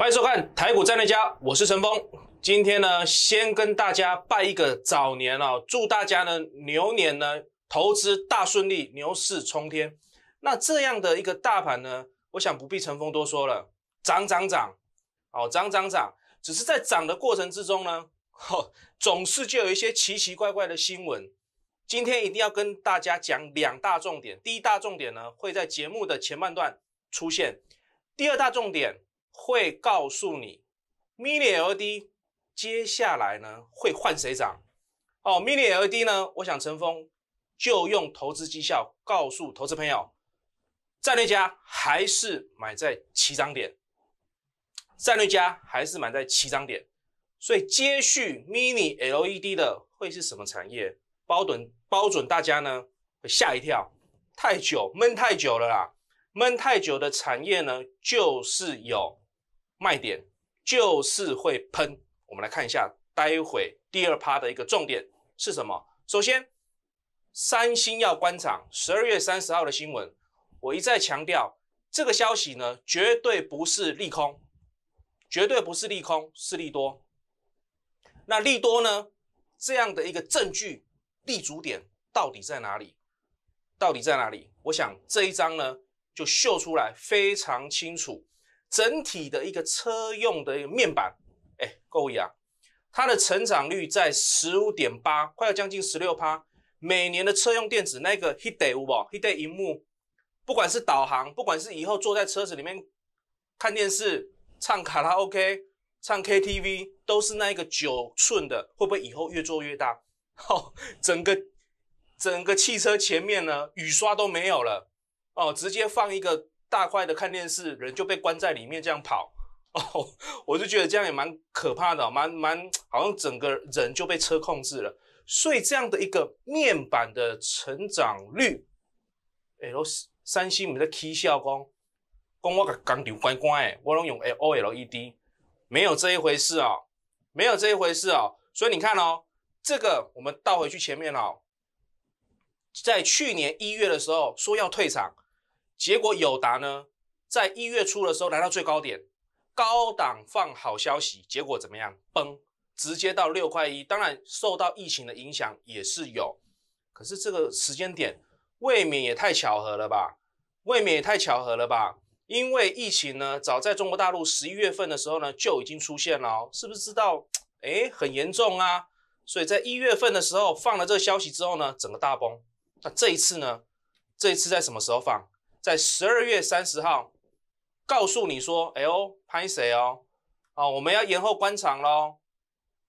欢迎收看《台股战略家》，我是陈峰。今天呢，先跟大家拜一个早年啊，祝大家呢牛年呢投资大顺利，牛市冲天。那这样的一个大盘呢，我想不必陈峰多说了，涨涨涨，哦，涨涨涨。只是在涨的过程之中呢，哦，总是就有一些奇奇怪怪的新闻。今天一定要跟大家讲两大重点。第一大重点呢，会在节目的前半段出现。第二大重点。会告诉你，mini LED 接下来呢会换谁涨？哦，mini LED 呢，我想陈峰就用投资绩效告诉投资朋友，战略家还是买在起涨点，战略家还是买在起涨点，所以接续 mini LED 的会是什么产业？包准包准大家呢会吓一跳，太久闷太久了啦，闷太久的产业呢就是有。卖点就是会喷，我们来看一下，待会第二趴的一个重点是什么？首先，三星要关厂，十二月三十号的新闻，我一再强调，这个消息呢，绝对不是利空，绝对不是利空，是利多。那利多呢，这样的一个证据立足点到底在哪里？到底在哪里？我想这一章呢，就秀出来非常清楚。整体的一个车用的一个面板，哎，够力啊！它的成长率在十五点八，快要将近十六趴。每年的车用电子那个 h t d 不 h t d 荧幕，不管是导航，不管是以后坐在车子里面看电视、唱卡拉 OK、唱 KTV，都是那一个九寸的，会不会以后越做越大？哦，整个整个汽车前面呢，雨刷都没有了，哦，直接放一个。大块的看电视，人就被关在里面，这样跑，哦，我就觉得这样也蛮可怕的，蛮蛮好像整个人就被车控制了。所以这样的一个面板的成长率，哎，三星，我们在 K 笑光，跟我讲关乖乖，我拢用 L O L E D，没有这一回事哦，没有这一回事哦。所以你看哦，这个我们倒回去前面哦，在去年一月的时候说要退场。结果友达呢，在一月初的时候来到最高点，高档放好消息，结果怎么样？崩，直接到六块一。当然受到疫情的影响也是有，可是这个时间点未免也太巧合了吧？未免也太巧合了吧？因为疫情呢，早在中国大陆十一月份的时候呢就已经出现了，是不是知道？哎，很严重啊！所以在一月份的时候放了这个消息之后呢，整个大崩。那这一次呢？这一次在什么时候放？在十二月三十号，告诉你说，哎呦，拍谁哦，啊，我们要延后观厂喽，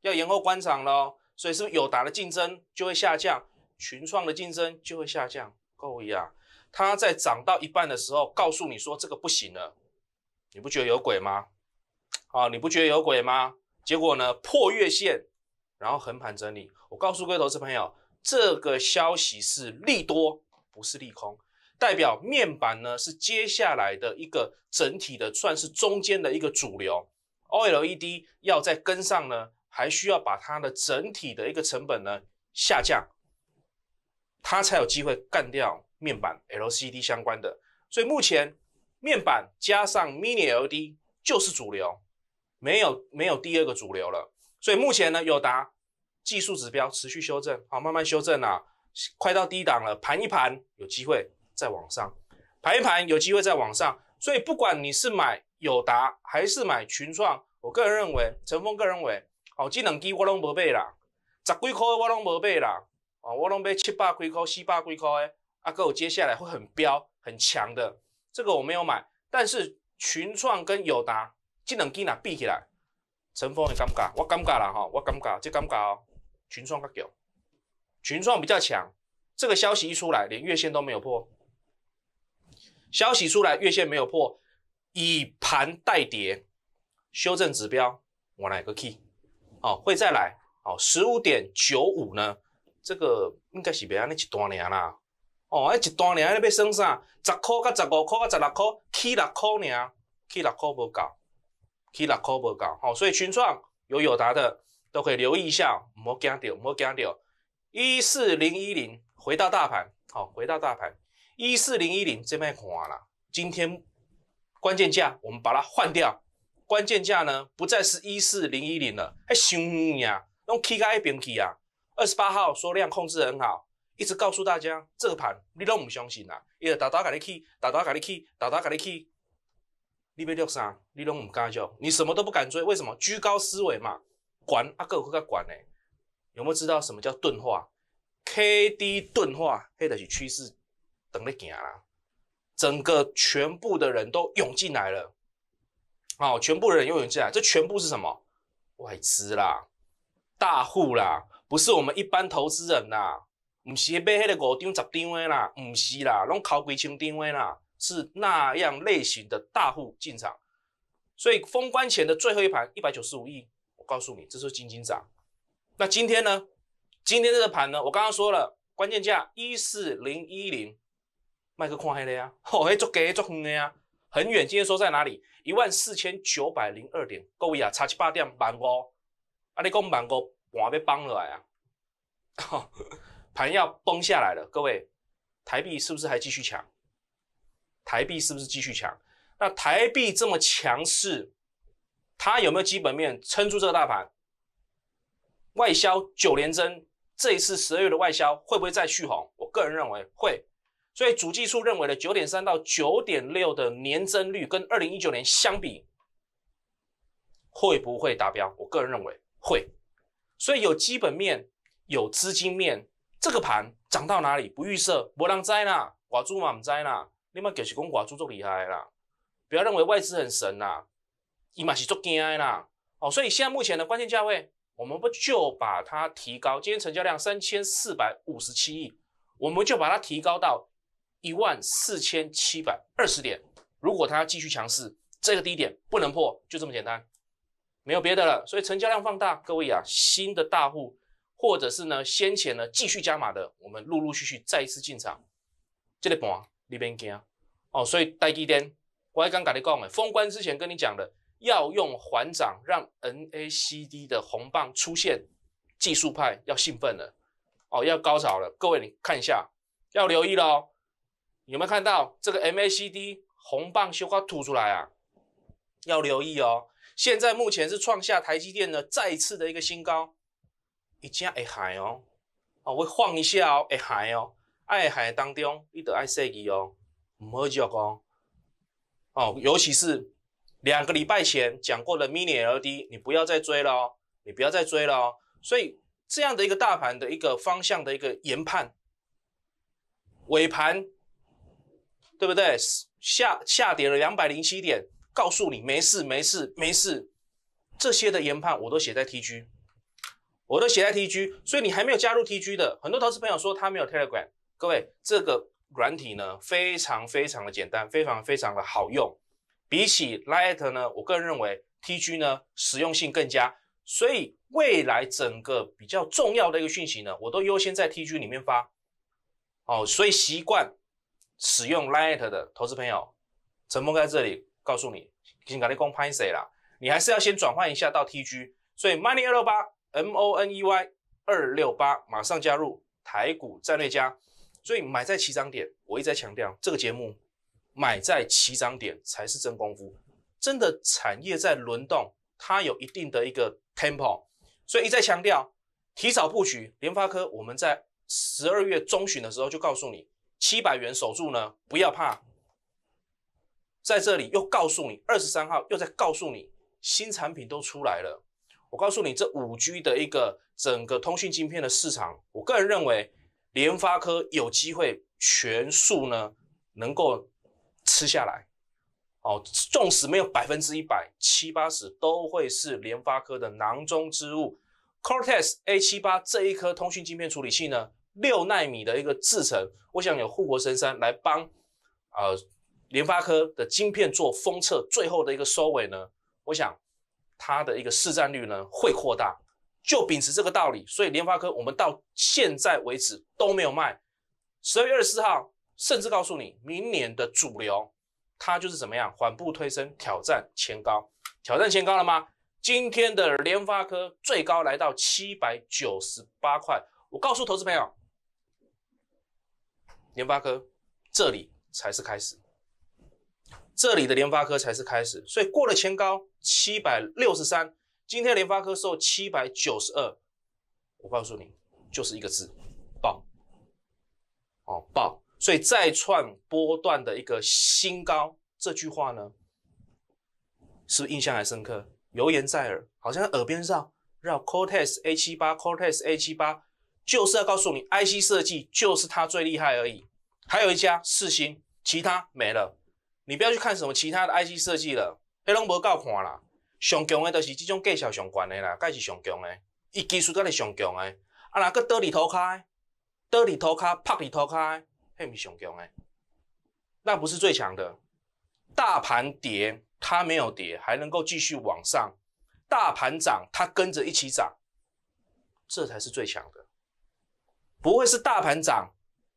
要延后观厂喽，所以是不是有达的竞争就会下降，群创的竞争就会下降？够位呀？它在涨到一半的时候，告诉你说这个不行了，你不觉得有鬼吗？啊，你不觉得有鬼吗？结果呢，破月线，然后横盘整理。我告诉各位投资朋友，这个消息是利多，不是利空。代表面板呢是接下来的一个整体的，算是中间的一个主流。O L E D 要再跟上呢，还需要把它的整体的一个成本呢下降，它才有机会干掉面板 L C D 相关的。所以目前面板加上 Mini L E D 就是主流，没有没有第二个主流了。所以目前呢，友达技术指标持续修正，好，慢慢修正啊，快到低档了，盘一盘有机会。在网上盘一盘，有机会在网上。所以不管你是买友达还是买群创，我个人认为，陈峰个人认为，哦，这两支我拢无买啦，十几块我拢无买啦，哦，我拢买七八几块、四百几块的。啊，够接下来会很飙、很强的。这个我没有买，但是群创跟友达这两支呐比起来，陈峰的尴尬，我尴尬啦哈，我尴尬，这尴尬。哦，群创较屌，群创比较强。这个消息一出来，连月线都没有破。消息出来，月线没有破，以盘代跌，修正指标，我来个 key，好，会再来，好，十五点九五呢，这个应该是别安尼一段年啦，哦，安一段年安尼要升啥，十块到十五块到十六块，k 六块呢，k 六块不搞，k 六块不搞，好，所以群创有友达的都可以留意一下，莫加掉，莫加掉，一四零一零回到大盘，好，回到大盘。一四零一零这卖看完了，今天关键价我们把它换掉。关键价呢不再是一四零一零了，还凶呀！拢 K 线一边去啊。二十八号缩量控制很好，一直告诉大家这盘你拢不相信啦，一直打打给你去，打打给你去，打打给你去。你别六三，你拢唔敢做，你什么都不敢追。为什么？居高思维嘛，管阿哥有够管呢？有没有知道什么叫钝化？K D 钝化，黑的是趋势。等你行啦，整个全部的人都涌进来了，哦，全部人又涌进来，这全部是什么外资啦、大户啦，不是我们一般投资人啦，唔是买迄个五张十张的啦，唔是啦，拢靠几千张的啦，是那样类型的大户进场，所以封关前的最后一盘一百九十五亿，我告诉你，这是金金涨。那今天呢？今天这个盘呢，我刚刚说了，关键价一四零一零。麦克看黑的呀，哦，还作近还作的呀，很远。今天说在哪里？一万四千九百零二点。各位啊，差七八点满哦。啊，你讲满哥，我被崩了啊！盘要崩下来了。各位，台币是不是还继续强？台币是不是继续强？那台币这么强势，它有没有基本面撑住这个大盘？外销九连增，这一次十二月的外销会不会再续红？我个人认为会。所以主计处认为的九点三到九点六的年增率，跟二零一九年相比，会不会达标？我个人认为会。所以有基本面，有资金面，这个盘涨到哪里不预设，波浪灾啦，寡珠嘛不灾啦，你外给是公寡珠做厉害啦。不要认为外资很神啦，伊嘛是做惊啦。哦，所以现在目前的关键价位，我们不就把它提高？今天成交量三千四百五十七亿，我们就把它提高到。一万四千七百二十点，如果它继续强势，这个低点不能破，就这么简单，没有别的了。所以成交量放大，各位啊，新的大户或者是呢先前呢继续加码的，我们陆陆续续再一次进场。这个盘里边惊哦，所以带低点，我还刚跟你讲诶，封关之前跟你讲的，要用缓涨让 NACD 的红棒出现，技术派要兴奋了哦，要高潮了，各位你看一下，要留意了哦。有没有看到这个 MACD 红棒修花吐出来啊？要留意哦。现在目前是创下台积电的再次的一个新高，而且嗨哦，哦会晃一下哦，嗨哦，海当中你得爱设计哦，唔好叫哦。哦，尤其是两个礼拜前讲过的 mini LED，你不要再追了，你不要再追了。所以这样的一个大盘的一个方向的一个研判，尾盘。对不对？下下跌了两百零七点，告诉你没事没事没事，这些的研判我都写在 TG，我都写在 TG，所以你还没有加入 TG 的很多投资朋友说他没有 Telegram，各位这个软体呢非常非常的简单，非常非常的好用，比起 Light 呢，我个人认为 TG 呢实用性更佳，所以未来整个比较重要的一个讯息呢，我都优先在 TG 里面发，哦，所以习惯。使用 Lite 的投资朋友，陈峰在这里告诉你，请赶你公拍谁啦！你还是要先转换一下到 TG，所以 Money 二六八 M O N E Y 二六八马上加入台股战略家，所以买在起涨点，我一再强调这个节目，买在起涨点才是真功夫。真的产业在轮动，它有一定的一个 tempo，所以一再强调提早布局联发科，我们在十二月中旬的时候就告诉你。七百元守住呢，不要怕。在这里又告诉你，二十三号又在告诉你，新产品都出来了。我告诉你，这五 G 的一个整个通讯晶片的市场，我个人认为，联发科有机会全数呢能够吃下来。哦，纵使没有百分之一百，七八十都会是联发科的囊中之物。Cortex A 七八这一颗通讯晶片处理器呢？六纳米的一个制程，我想有护国神山来帮，呃，联发科的晶片做封测，最后的一个收尾呢，我想它的一个市占率呢会扩大。就秉持这个道理，所以联发科我们到现在为止都没有卖。十二月二十四号，甚至告诉你，明年的主流，它就是怎么样，缓步推升，挑战前高，挑战前高了吗？今天的联发科最高来到七百九十八块，我告诉投资朋友。联发科，这里才是开始，这里的联发科才是开始，所以过了前高七百六十三，今天联发科收七百九十二，我告诉你，就是一个字，爆，哦爆，所以再创波段的一个新高，这句话呢，是不印象还深刻，油盐在耳，好像耳边绕绕 cortex a 七八 cortex a 七八。就是要告诉你，IC 设计就是它最厉害而已。还有一家四星，其他没了。你不要去看什么其他的 IC 设计了，那都无够看啦。上强的都是这种技术相关的啦，介是上强的。伊技术才是上强的。啊，哪个得里头开，得里头开，拍里头开，那是上强的。那不是最强的。大盘跌，它没有跌，还能够继续往上。大盘涨，它跟着一起涨，这才是最强的。不会是大盘涨，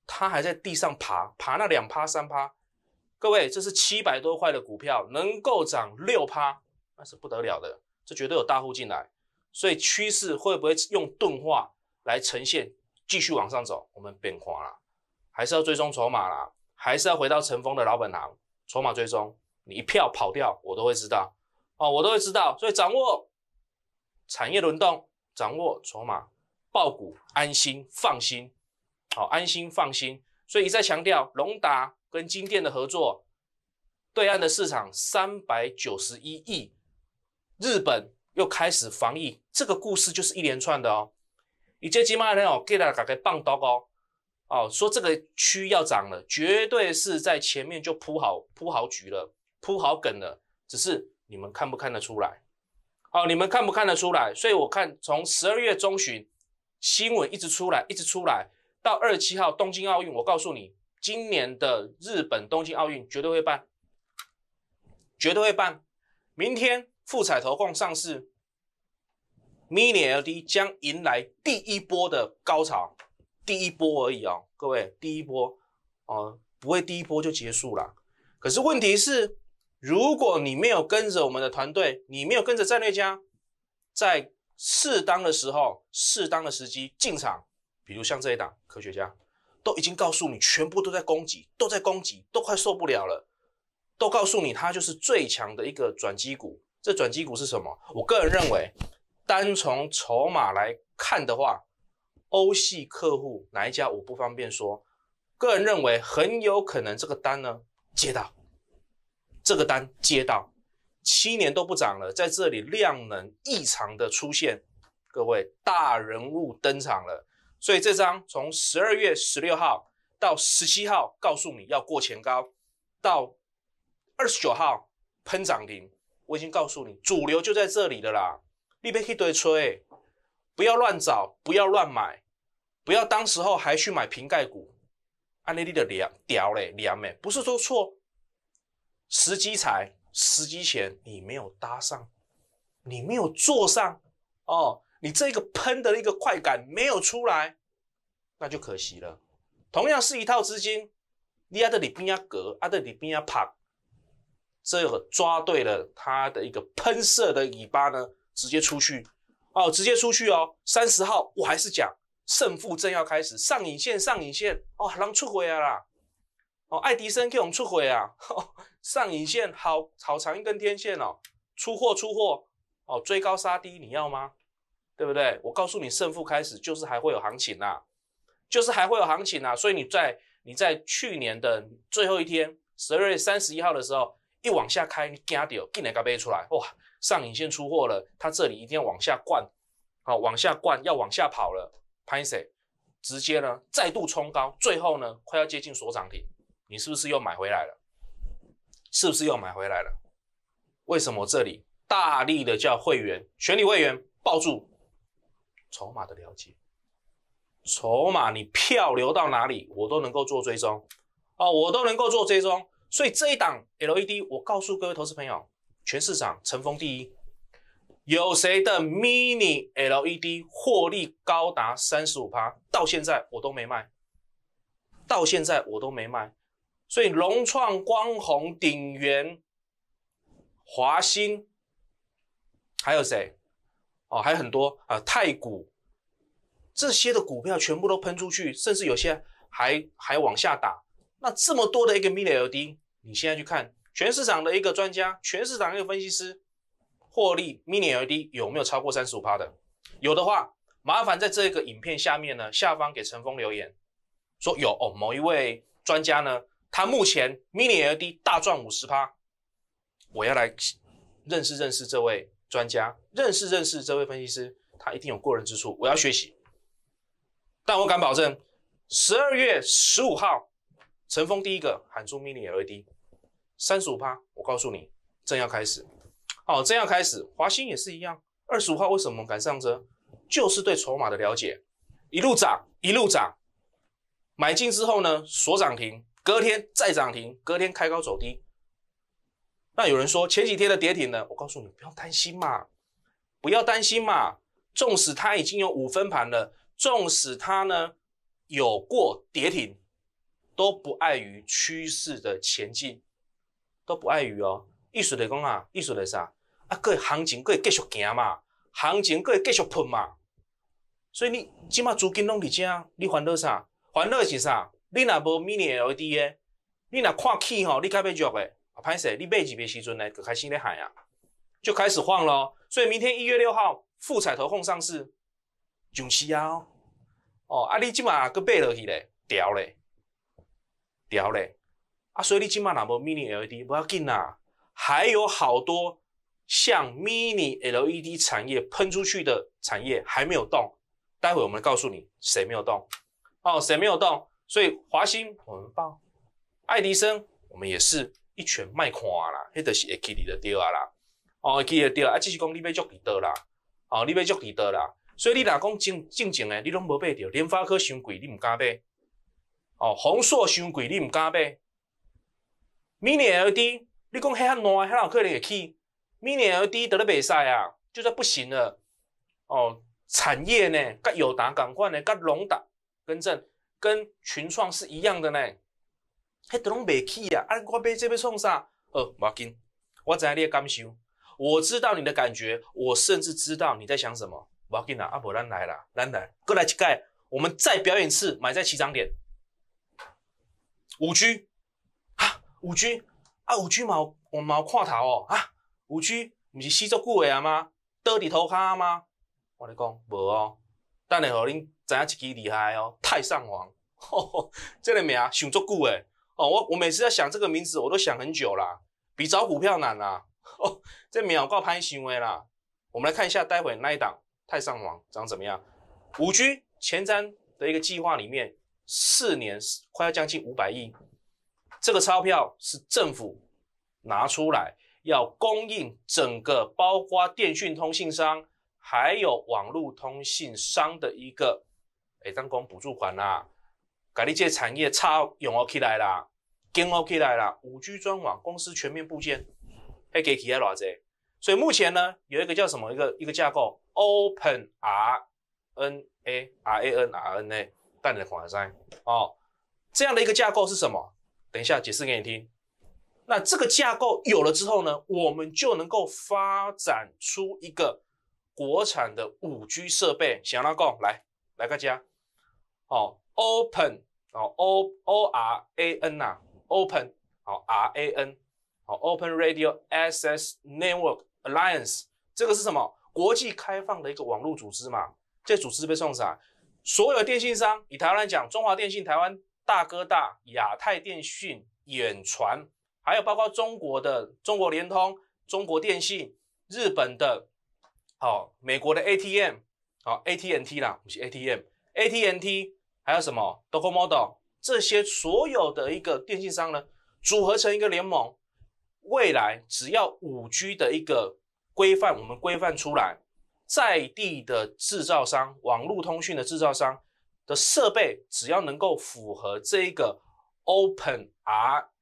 它还在地上爬，爬那两趴三趴，各位，这是七百多块的股票能够涨六趴，那是不得了的，这绝对有大户进来，所以趋势会不会用钝化来呈现继续往上走？我们变化了，还是要追踪筹码啦，还是要回到晨峰的老本行，筹码追踪，你一票跑掉，我都会知道，哦，我都会知道，所以掌握产业轮动，掌握筹码。爆股，安心放心，好，安心放心，所以一再强调龙达跟金店的合作，对岸的市场三百九十一亿，日本又开始防疫，这个故事就是一连串的哦。以前几码人哦，get 到棒刀哦，哦，说这个区要涨了，绝对是在前面就铺好铺好局了，铺好梗了，只是你们看不看得出来？哦，你们看不看得出来？所以我看从十二月中旬。新闻一直出来，一直出来，到二十七号东京奥运，我告诉你，今年的日本东京奥运绝对会办，绝对会办。明天富彩投控上市，mini LD 将迎来第一波的高潮，第一波而已啊，各位，第一波，哦，不会，第一波就结束了。可是问题是，如果你没有跟着我们的团队，你没有跟着战略家，在。适当的时候，适当的时机进场，比如像这一档科学家，都已经告诉你，全部都在攻击，都在攻击，都快受不了了，都告诉你，它就是最强的一个转机股。这转机股是什么？我个人认为，单从筹码来看的话，欧系客户哪一家我不方便说，个人认为很有可能这个单呢接到，这个单接到。七年都不涨了，在这里量能异常的出现，各位大人物登场了。所以这张从十二月十六号到十七号，告诉你要过前高，到二十九号喷涨停，我已经告诉你主流就在这里的啦。你别去堆吹，不要乱找，不要乱买，不要当时候还去买瓶盖股，安利里的屌屌嘞，量哎，不是说错，时机才。时机前你没有搭上，你没有坐上哦，你这个喷的一个快感没有出来，那就可惜了。同样是一套资金，阿德里边阿格，阿德里边阿帕，这个抓对了它的一个喷射的尾巴呢，直接出去哦，直接出去哦。三十号我还是讲胜负正要开始，上影线上影线哦，狼出轨啊啦，哦，爱迪生给我们出轨啊。上影线好好长一根天线哦，出货出货哦，追高杀低你要吗？对不对？我告诉你，胜负开始就是还会有行情呐，就是还会有行情呐。所以你在你在去年的最后一天十二月三十一号的时候一往下开，你惊掉，进来个杯出来，哇，上影线出货了，它这里一定要往下灌，好往下灌，要往下跑了，拍谁？直接呢再度冲高，最后呢快要接近所涨停，你是不是又买回来了？是不是又买回来了？为什么这里大力的叫会员，全体会员抱住筹码的了解，筹码你票流到哪里，我都能够做追踪哦，我都能够做追踪。所以这一档 LED，我告诉各位投资朋友，全市场成封第一，有谁的 mini LED 获利高达三十五趴，到现在我都没卖，到现在我都没卖。所以，融创、光弘、鼎元、华兴，还有谁？哦，还有很多啊！太古这些的股票全部都喷出去，甚至有些还还往下打。那这么多的一个 mini LED，你现在去看全市场的一个专家，全市场一个分析师，获利 mini LED 有没有超过三十五趴的？有的话，麻烦在这个影片下面呢下方给陈峰留言，说有哦，某一位专家呢？他目前 mini LD 大赚五十趴，我要来认识认识这位专家，认识认识这位分析师，他一定有过人之处，我要学习。但我敢保证，十二月十五号，陈峰第一个喊出 mini LD 三十五趴，我告诉你，正要开始，好，正要开始，华兴也是一样，二十五号为什么敢上车？就是对筹码的了解，一路涨一路涨，买进之后呢，锁涨停。隔天再涨停，隔天开高走低。那有人说前几天的跌停呢？我告诉你，不用担心嘛，不要担心嘛。纵使它已经有五分盘了，纵使它呢有过跌停，都不碍于趋势的前进，都不碍于哦。艺术的讲啊，艺术的啥？啊，各行情各继续行嘛，行情各继续喷嘛。所以你即马资金拢在遮，你烦得啥？烦恼情啥？你那无 mini LED 诶，你那看起吼，你刚被捉的，啊，歹势，你买级别时阵呢，就开始咧喊啊，就开始晃咯。所以明天一月六号富彩投控上市，就是啊，哦，啊，你即马搁买落去咧，调嘞，调嘞，啊，所以你即马若无 mini LED 不要紧啊，还有好多像 mini LED 产业喷出去的产业还没有动，待会我们告诉你谁没有动，哦，谁没有动？所以华兴我们报，爱迪生我们也是一拳卖垮啦，迄个是 AKI 的对啊啦，哦 AKI 的啊只是讲你要做几多啦，哦你要做几多啦，所以你若讲正正经的，你拢无买着，联发科伤贵你毋敢买，哦宏硕伤贵你毋敢买，Mini LED 你讲遐烂，难，遐难可能会去，Mini LED 倒咧未使啊，就说不行了，哦产业呢，甲友达共款诶，甲龙达跟正。跟群创是一样的呢，迄都拢袂起啊！按我被这边创啥？哦，马金，我知你的感受，我知道你的感觉，我甚至知道你在想什么。马金啊，阿伯兰来啦，兰来，过来乞丐，我们再表演一次，买在起涨点，五 G 啊，五 G 啊，五 G 毛我毛跨头哦啊，五 G，不是四周股位啊吗？倒底头卡吗？我你讲无哦，等下互恁。怎样自己厉害哦？太上皇，这个名啊想足久诶。哦，我我每次在想这个名字，我都想很久啦，比找股票难啦。哦，这秒告拍行为啦。我们来看一下，待会那一档太上皇长怎么样？五 G 前瞻的一个计划里面，四年快要将近五百亿，这个钞票是政府拿出来要供应整个，包括电讯通信商还有网络通信商的一个。哎，当讲补助款啦，家你这产业差，用起起来了，建起起来啦，五 G 专网公司全面布建，还给起了偌济，所以目前呢，有一个叫什么一个一个架构，Open R N A R A N R N A，蛋的款噻，哦，这样的一个架构是什么？等一下解释给你听。那这个架构有了之后呢，我们就能够发展出一个国产的五 G 设备，想要 l o 来来个家。哦，Open 哦，O O R A N 呐，Open 哦 R A N 好，Open Radio Access Network Alliance 这个是什么？国际开放的一个网络组织嘛。这组织被送啥？所有电信商，以台湾来讲，中华电信、台湾大哥大、亚太电讯、远传，还有包括中国的中国联通、中国电信、日本的，好，美国的 ATM，好 AT&T 啦，不是 ATM。AT&T，还有什么 Docomo 这些所有的一个电信商呢，组合成一个联盟。未来只要五 G 的一个规范，我们规范出来，在地的制造商、网络通讯的制造商的设备，只要能够符合这个 Open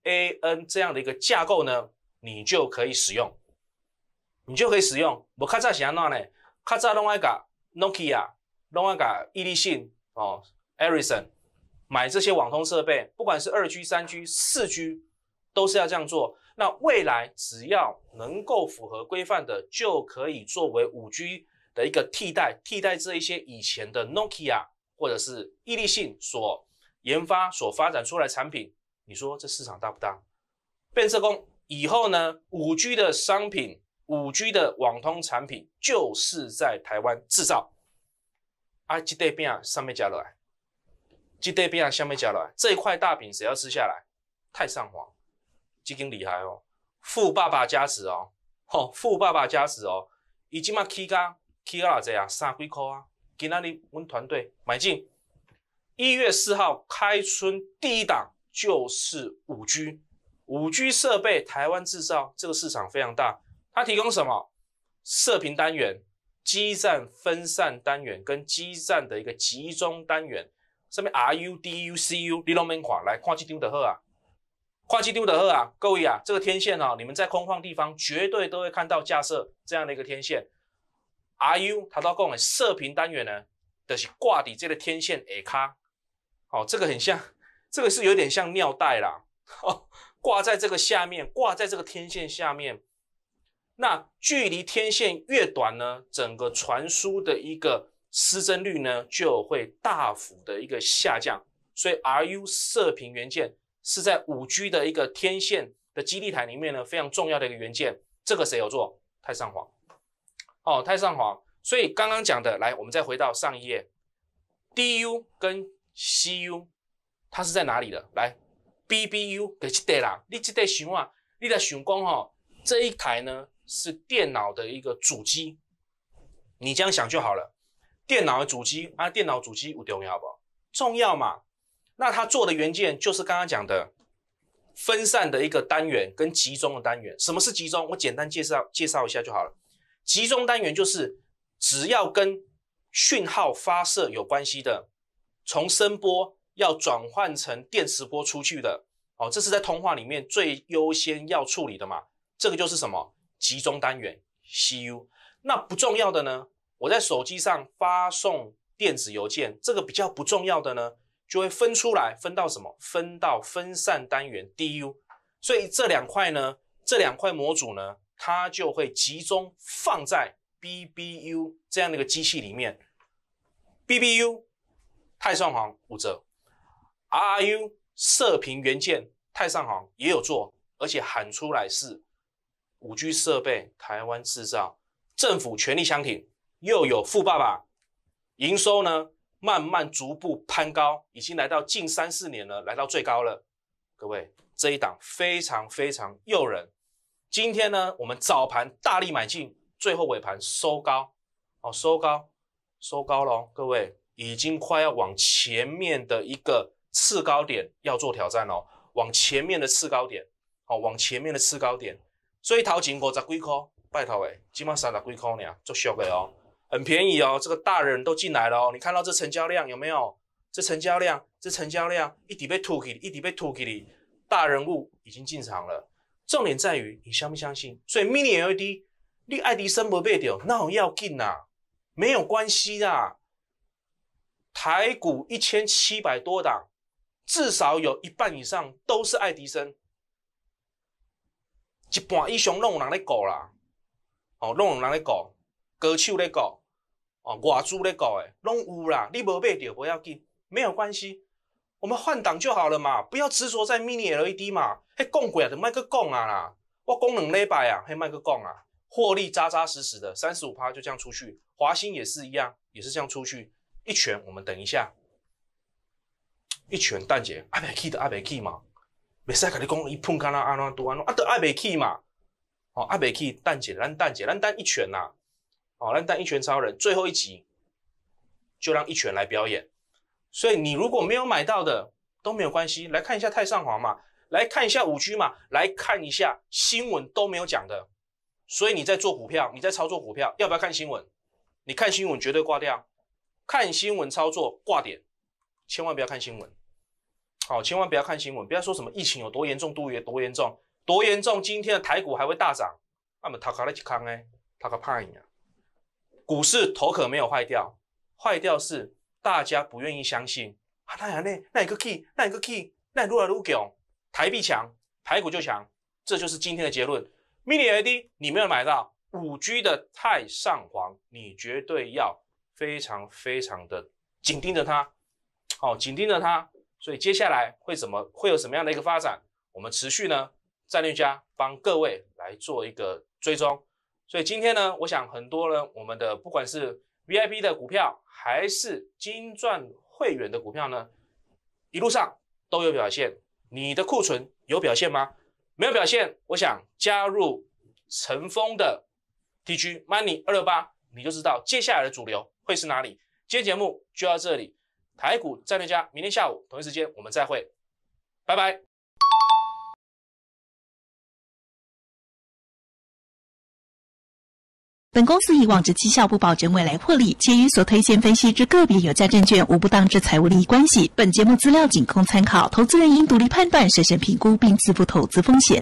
RAN 这样的一个架构呢，你就可以使用，你就可以使用。我较早是安怎呢？较早拢爱甲 Nokia。诺瓦格、伊力信、哦 r i r s o n 买这些网通设备，不管是二 G、三 G、四 G，都是要这样做。那未来只要能够符合规范的，就可以作为五 G 的一个替代，替代这一些以前的 Nokia 或者是伊立信所研发、所发展出来产品。你说这市场大不大？变色工以后呢？五 G 的商品、五 G 的网通产品，就是在台湾制造。啊，这腿饼上面加了，这腿饼下面加了，这一块大饼谁要吃下来？太上皇，这更厉害哦，富爸爸加持哦，吼，富爸爸加持哦，已经嘛起价，起价哪只啊？三几块啊？今哪里？我们团队买进，一月四号开春第一档就是五 G，五 G 设备台湾制造，这个市场非常大，它提供什么？射频单元。基站分散单元跟基站的一个集中单元，上面 R U D U C U，你拢明垮来跨机丢的喝啊，跨机丢的喝啊，各位啊！这个天线啊，你们在空旷地方绝对都会看到架设这样的一个天线，R U 它都够诶，射频单元呢的是挂底这个天线耳卡，好，这个很像，这个是有点像尿袋啦，哦，挂在这个下面，挂在这个天线下面。那距离天线越短呢，整个传输的一个失真率呢就会大幅的一个下降。所以 R U 射频元件是在五 G 的一个天线的基地台里面呢非常重要的一个元件。这个谁有做？太上皇哦，太上皇。所以刚刚讲的，来，我们再回到上一页，D U 跟 C U 它是在哪里的？来，B B U 这一带啦，你这一想啊，你的想讲哦，这一台呢？是电脑的一个主机，你这样想就好了。电脑的主机啊，电脑主机不重要不？重要嘛？那它做的元件就是刚刚讲的分散的一个单元跟集中的单元。什么是集中？我简单介绍介绍一下就好了。集中单元就是只要跟讯号发射有关系的，从声波要转换成电磁波出去的，哦，这是在通话里面最优先要处理的嘛？这个就是什么？集中单元 CU，那不重要的呢？我在手机上发送电子邮件，这个比较不重要的呢，就会分出来，分到什么？分到分散单元 DU。所以这两块呢，这两块模组呢，它就会集中放在 BBU 这样的一个机器里面。BBU，太上行五折，RRU 射频元件，太上行也有做，而且喊出来是。五 G 设备，台湾制造，政府全力相挺，又有富爸爸，营收呢慢慢逐步攀高，已经来到近三四年了，来到最高了。各位，这一档非常非常诱人。今天呢，我们早盘大力买进，最后尾盘收高，哦，收高，收高咯，各位已经快要往前面的一个次高点要做挑战了，往前面的次高点，哦，往前面的次高点。所以头前五十几块，拜托诶，起码三十几块呢，足俗的哦，很便宜哦。这个大人都进来了哦，你看到这成交量有没有？这成交量，这成交量，一底被突你，一底被吐给你，大人物已经进场了。重点在于你相不相信？所以 mini LED，你爱迪生不被掉，那我要进呐，没有关系啦。台股一千七百多档，至少有一半以上都是爱迪生。一半以上拢有人咧顾啦，哦，拢有人咧顾，歌手咧顾，哦，外资咧顾的，拢有啦。你无买到不要紧，没有关系，我们换挡就好了嘛，不要执着在 mini LED 嘛，迄供贵啊，就卖个供啊啦，我讲两礼拜啊，嘿，卖去供啊，获利扎扎实实的，三十五趴就这样出去。华兴也是一样，也是这样出去，一拳我们等一下，一拳蛋姐，阿白 key 的阿白 key 嘛。每次跟你讲一碰，干啦阿诺多阿诺阿德阿贝基嘛，哦阿贝起，蛋姐让蛋姐让蛋一拳呐，哦让蛋一拳超人最后一集，就让一拳来表演。所以你如果没有买到的都没有关系，来看一下太上皇嘛，来看一下五 G 嘛，来看一下新闻都没有讲的。所以你在做股票，你在操作股票，要不要看新闻？你看新闻绝对挂掉，看新闻操作挂点，千万不要看新闻。好，千万不要看新闻，不要说什么疫情有多严重，多严多严重，多严重！今天的台股还会大涨，那么大家来去看哎，大家怕人啊？股市头壳没有坏掉，坏掉是大家不愿意相信。那一个 key，那一个 key，那如何如何给哦？台币强，台股就强，这就是今天的结论。mini ID 你没有买到五 G 的太上皇，你绝对要非常非常的紧盯着它，哦，紧盯着它。所以接下来会怎么，会有什么样的一个发展？我们持续呢，战略家帮各位来做一个追踪。所以今天呢，我想很多呢，我们的不管是 VIP 的股票，还是金钻会员的股票呢，一路上都有表现。你的库存有表现吗？没有表现，我想加入晨风的 TG Money 二六八，你就知道接下来的主流会是哪里。今天节目就到这里。台股战略家，明天下午同一时间我们再会，拜拜。本公司以往绩绩效不保证未来获利，且与所推荐分析之个别有价证券无不当之财务利益关系。本节目资料仅供参考，投资人应独立判断、审慎评估并自负投资风险。